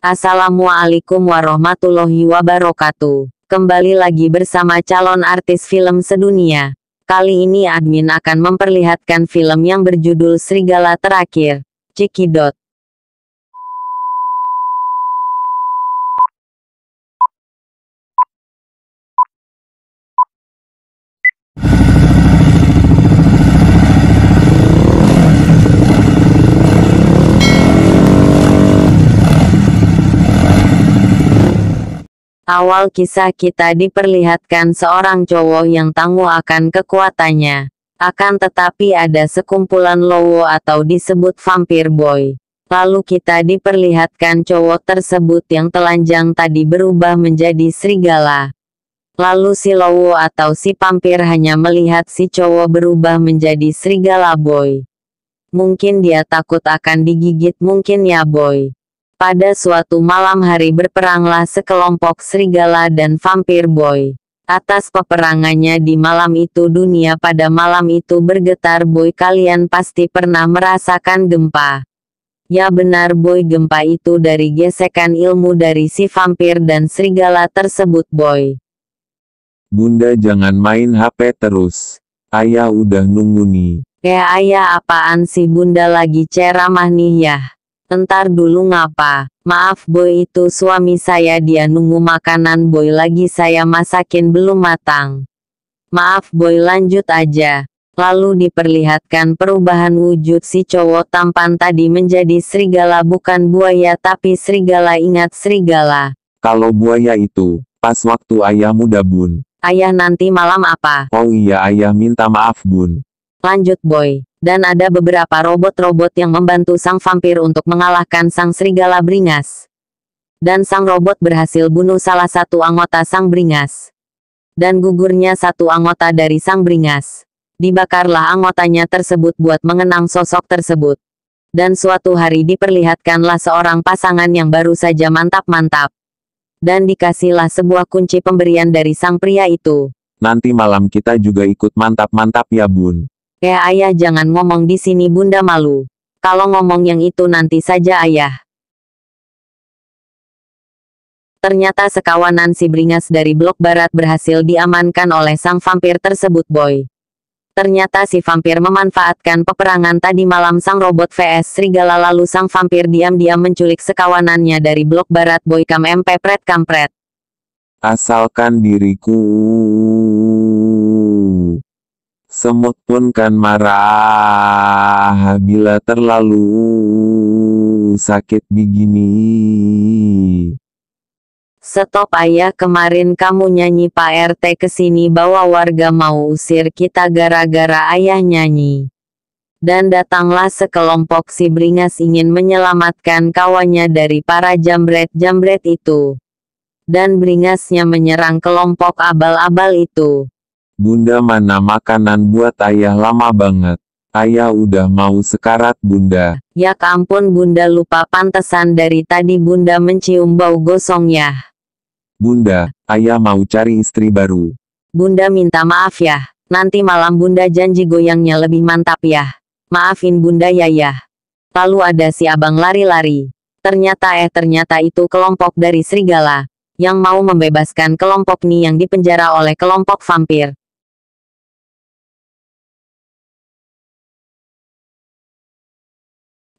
Assalamualaikum warahmatullahi wabarakatuh. Kembali lagi bersama calon artis film sedunia. Kali ini admin akan memperlihatkan film yang berjudul Serigala Terakhir, Cikidot. Awal kisah kita diperlihatkan seorang cowok yang tangguh akan kekuatannya. Akan tetapi ada sekumpulan lowo atau disebut vampir boy. Lalu kita diperlihatkan cowok tersebut yang telanjang tadi berubah menjadi serigala. Lalu si lowo atau si vampir hanya melihat si cowok berubah menjadi serigala boy. Mungkin dia takut akan digigit mungkin ya boy. Pada suatu malam hari berperanglah sekelompok serigala dan vampir boy. Atas peperangannya di malam itu dunia pada malam itu bergetar boy kalian pasti pernah merasakan gempa. Ya benar boy gempa itu dari gesekan ilmu dari si vampir dan serigala tersebut boy. Bunda jangan main HP terus. Ayah udah nunggu nih. Ya ayah apaan sih bunda lagi ceramah nih ya. Entar dulu ngapa? Maaf boy itu suami saya dia nunggu makanan boy lagi saya masakin belum matang. Maaf boy lanjut aja. Lalu diperlihatkan perubahan wujud si cowok tampan tadi menjadi serigala bukan buaya tapi serigala ingat serigala. Kalau buaya itu, pas waktu ayah muda bun. Ayah nanti malam apa? Oh iya ayah minta maaf bun. Lanjut boy dan ada beberapa robot-robot yang membantu sang vampir untuk mengalahkan sang serigala beringas. Dan sang robot berhasil bunuh salah satu anggota sang beringas. Dan gugurnya satu anggota dari sang beringas. Dibakarlah anggotanya tersebut buat mengenang sosok tersebut. Dan suatu hari diperlihatkanlah seorang pasangan yang baru saja mantap-mantap. Dan dikasihlah sebuah kunci pemberian dari sang pria itu. Nanti malam kita juga ikut mantap-mantap ya bun. Eh ayah jangan ngomong di sini bunda malu. Kalau ngomong yang itu nanti saja ayah. Ternyata sekawanan si beringas dari blok barat berhasil diamankan oleh sang vampir tersebut boy. Ternyata si vampir memanfaatkan peperangan tadi malam sang robot VS Serigala lalu sang vampir diam-diam menculik sekawanannya dari blok barat kam MP Pret Kampret. Asalkan diriku Semut pun kan marah bila terlalu sakit begini. Stop ayah kemarin kamu nyanyi Pak RT kesini bawa warga mau usir kita gara-gara ayah nyanyi. Dan datanglah sekelompok si beringas ingin menyelamatkan kawannya dari para jambret-jambret itu. Dan beringasnya menyerang kelompok abal-abal itu. Bunda mana makanan buat ayah lama banget. Ayah udah mau sekarat bunda. Ya ampun bunda lupa pantesan dari tadi bunda mencium bau gosongnya. Bunda, ayah mau cari istri baru. Bunda minta maaf ya. Nanti malam bunda janji goyangnya lebih mantap ya. Maafin bunda ya ya. Lalu ada si abang lari-lari. Ternyata eh ternyata itu kelompok dari serigala. Yang mau membebaskan kelompok nih yang dipenjara oleh kelompok vampir.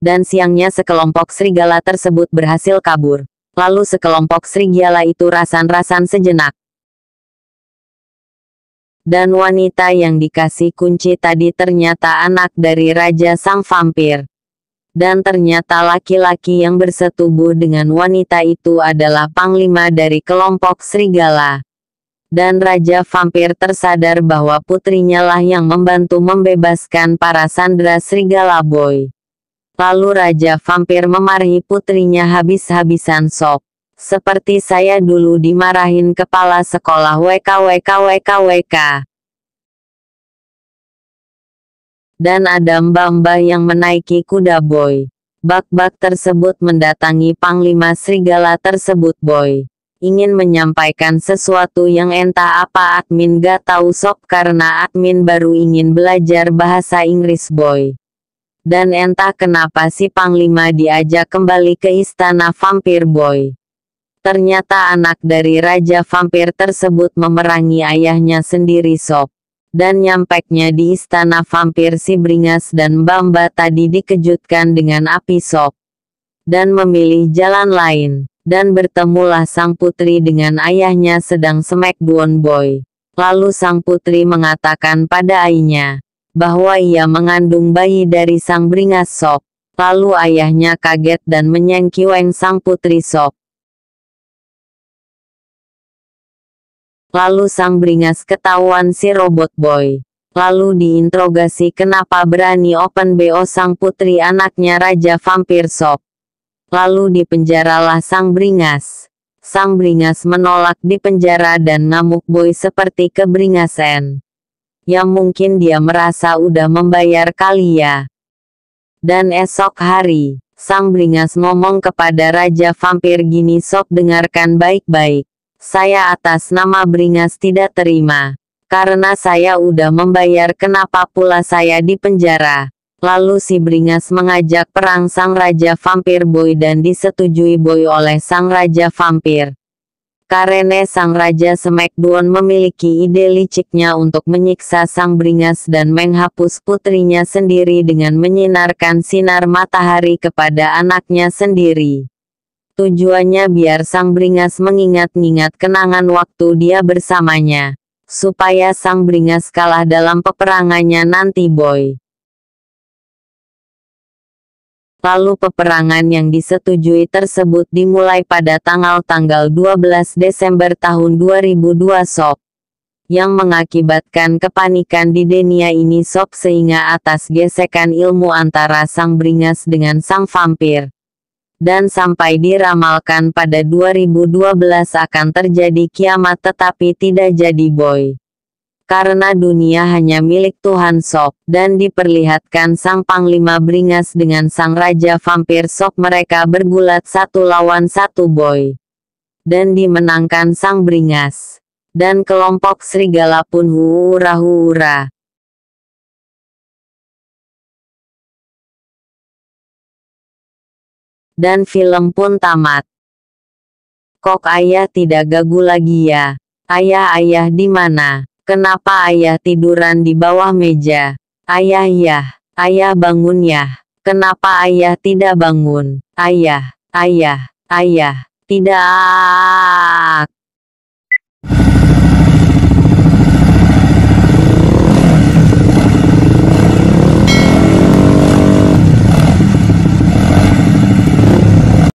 dan siangnya sekelompok serigala tersebut berhasil kabur. Lalu sekelompok serigala itu rasan-rasan sejenak. Dan wanita yang dikasih kunci tadi ternyata anak dari Raja Sang Vampir. Dan ternyata laki-laki yang bersetubuh dengan wanita itu adalah panglima dari kelompok serigala dan Raja Vampir tersadar bahwa putrinya lah yang membantu membebaskan para Sandra Serigala Boy. Lalu Raja Vampir memarahi putrinya habis-habisan sob. Seperti saya dulu dimarahin kepala sekolah WKWKWKWK. Dan ada mbah-mbah yang menaiki kuda boy. Bak-bak tersebut mendatangi panglima serigala tersebut boy ingin menyampaikan sesuatu yang entah apa admin gak tahu sob karena admin baru ingin belajar bahasa Inggris boy. Dan entah kenapa si Panglima diajak kembali ke istana Vampir Boy. Ternyata anak dari Raja Vampir tersebut memerangi ayahnya sendiri Sob. Dan nyampeknya di istana Vampir si Bringas dan Bamba tadi dikejutkan dengan api Sob. Dan memilih jalan lain. Dan bertemulah sang putri dengan ayahnya sedang semek buon Boy. Lalu sang putri mengatakan pada ayahnya, bahwa ia mengandung bayi dari sang beringas Sok. Lalu ayahnya kaget dan menyengki Weng sang putri Sok. Lalu sang beringas ketahuan si robot boy. Lalu diinterogasi kenapa berani open BO sang putri anaknya Raja Vampir Sok. Lalu dipenjaralah sang beringas. Sang beringas menolak dipenjara dan ngamuk boy seperti keberingasan yang mungkin dia merasa udah membayar kali ya. Dan esok hari, Sang Beringas ngomong kepada Raja Vampir gini sob dengarkan baik-baik. Saya atas nama Beringas tidak terima. Karena saya udah membayar kenapa pula saya di penjara. Lalu si Beringas mengajak perang Sang Raja Vampir Boy dan disetujui Boy oleh Sang Raja Vampir. Karena sang Raja Smackdown memiliki ide liciknya untuk menyiksa sang beringas dan menghapus putrinya sendiri dengan menyinarkan sinar matahari kepada anaknya sendiri. Tujuannya biar sang beringas mengingat-ingat kenangan waktu dia bersamanya. Supaya sang beringas kalah dalam peperangannya nanti boy. Lalu peperangan yang disetujui tersebut dimulai pada tanggal-tanggal 12 Desember tahun 2002 Sob. Yang mengakibatkan kepanikan di Denia ini Sob sehingga atas gesekan ilmu antara sang beringas dengan sang vampir. Dan sampai diramalkan pada 2012 akan terjadi kiamat tetapi tidak jadi boy karena dunia hanya milik Tuhan Sok, dan diperlihatkan sang Panglima Beringas dengan sang Raja Vampir Sok mereka bergulat satu lawan satu boy. Dan dimenangkan sang Beringas. Dan kelompok serigala pun hura hura. Dan film pun tamat. Kok ayah tidak gagu lagi ya? Ayah-ayah di mana? Kenapa ayah tiduran di bawah meja? Ayah ya, ayah bangun ya. Kenapa ayah tidak bangun? Ayah, ayah, ayah, tidak.